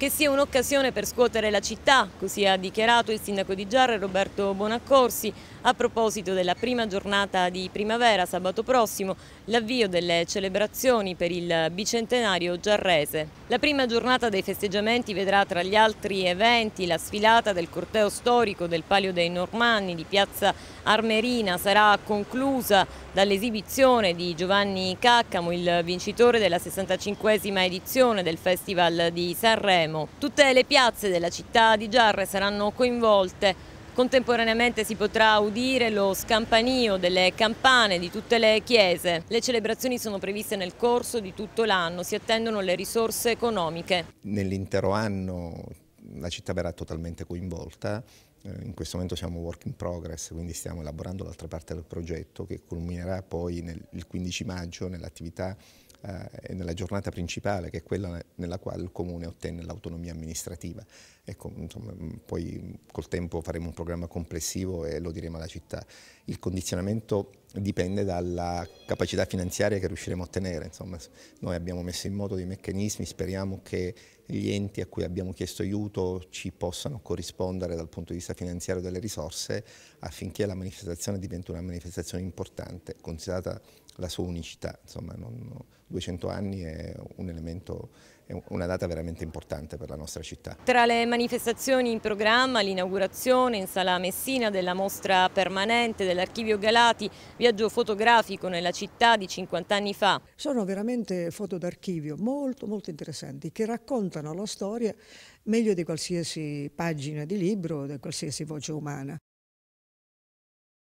che sia un'occasione per scuotere la città, così ha dichiarato il sindaco di Giarre Roberto Bonaccorsi a proposito della prima giornata di primavera sabato prossimo, l'avvio delle celebrazioni per il bicentenario giarrese. La prima giornata dei festeggiamenti vedrà tra gli altri eventi la sfilata del corteo storico del Palio dei Normanni di Piazza Armerina, sarà conclusa dall'esibizione di Giovanni Caccamo, il vincitore della 65esima edizione del Festival di Sanremo Sanremo. Tutte le piazze della città di Giarre saranno coinvolte. Contemporaneamente si potrà udire lo scampanio delle campane di tutte le chiese. Le celebrazioni sono previste nel corso di tutto l'anno, si attendono le risorse economiche. Nell'intero anno la città verrà totalmente coinvolta, eh, in questo momento siamo work in progress, quindi stiamo elaborando l'altra parte del progetto che culminerà poi nel, il 15 maggio nell'attività eh, nella giornata principale, che è quella nella quale il Comune ottenne l'autonomia amministrativa. Ecco, insomma, mm, poi col tempo faremo un programma complessivo e lo diremo alla città. Il condizionamento dipende dalla capacità finanziaria che riusciremo a ottenere. Insomma, noi abbiamo messo in moto dei meccanismi, speriamo che gli enti a cui abbiamo chiesto aiuto ci possano corrispondere dal punto di vista finanziario delle risorse affinché la manifestazione diventi una manifestazione importante, considerata la sua unicità. Insomma, non, 200 anni è un elemento è una data veramente importante per la nostra città. Tra le manifestazioni in programma, l'inaugurazione in Sala Messina della mostra permanente dell'Archivio Galati, viaggio fotografico nella città di 50 anni fa. Sono veramente foto d'archivio molto molto interessanti che raccontano la storia meglio di qualsiasi pagina di libro, o di qualsiasi voce umana.